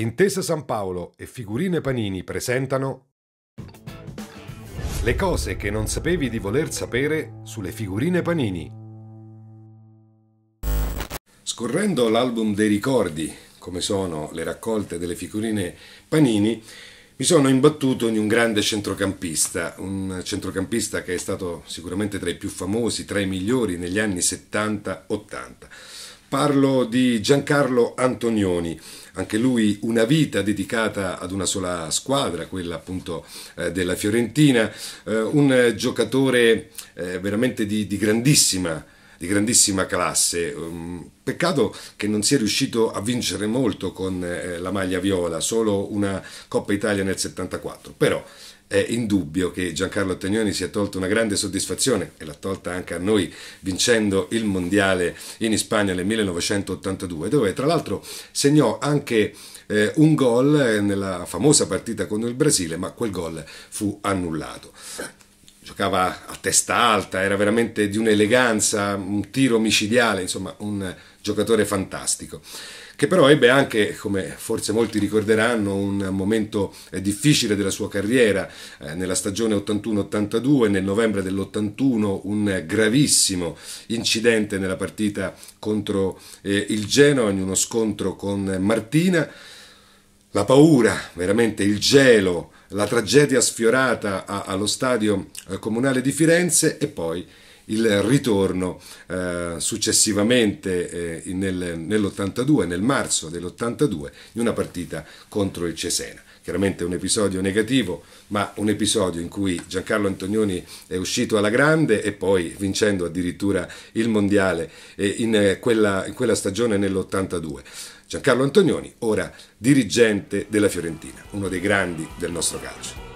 Intesa San Paolo e Figurine Panini presentano Le cose che non sapevi di voler sapere sulle figurine Panini. Scorrendo l'album dei ricordi, come sono le raccolte delle figurine Panini, mi sono imbattuto in un grande centrocampista, un centrocampista che è stato sicuramente tra i più famosi, tra i migliori negli anni 70-80. Parlo di Giancarlo Antonioni, anche lui una vita dedicata ad una sola squadra, quella appunto eh, della Fiorentina, eh, un giocatore eh, veramente di, di grandissima di grandissima classe. Ehm, peccato che non sia riuscito a vincere molto con eh, la maglia viola, solo una Coppa Italia nel 74, però è indubbio che Giancarlo Tagnoni si è tolto una grande soddisfazione e l'ha tolta anche a noi vincendo il mondiale in Spagna nel 1982 dove tra l'altro segnò anche eh, un gol eh, nella famosa partita con il Brasile ma quel gol fu annullato giocava a testa alta, era veramente di un'eleganza, un tiro micidiale, insomma un giocatore fantastico che però ebbe anche, come forse molti ricorderanno, un momento eh, difficile della sua carriera eh, nella stagione 81-82, nel novembre dell'81 un gravissimo incidente nella partita contro eh, il Genoa in uno scontro con Martina, la paura, veramente il gelo, la tragedia sfiorata a, allo stadio eh, comunale di Firenze e poi il ritorno eh, successivamente eh, nel, nell'82, nel marzo dell'82, in una partita contro il Cesena. Chiaramente un episodio negativo, ma un episodio in cui Giancarlo Antonioni è uscito alla grande e poi vincendo addirittura il mondiale eh, in, eh, quella, in quella stagione nell'82. Giancarlo Antonioni, ora dirigente della Fiorentina, uno dei grandi del nostro calcio.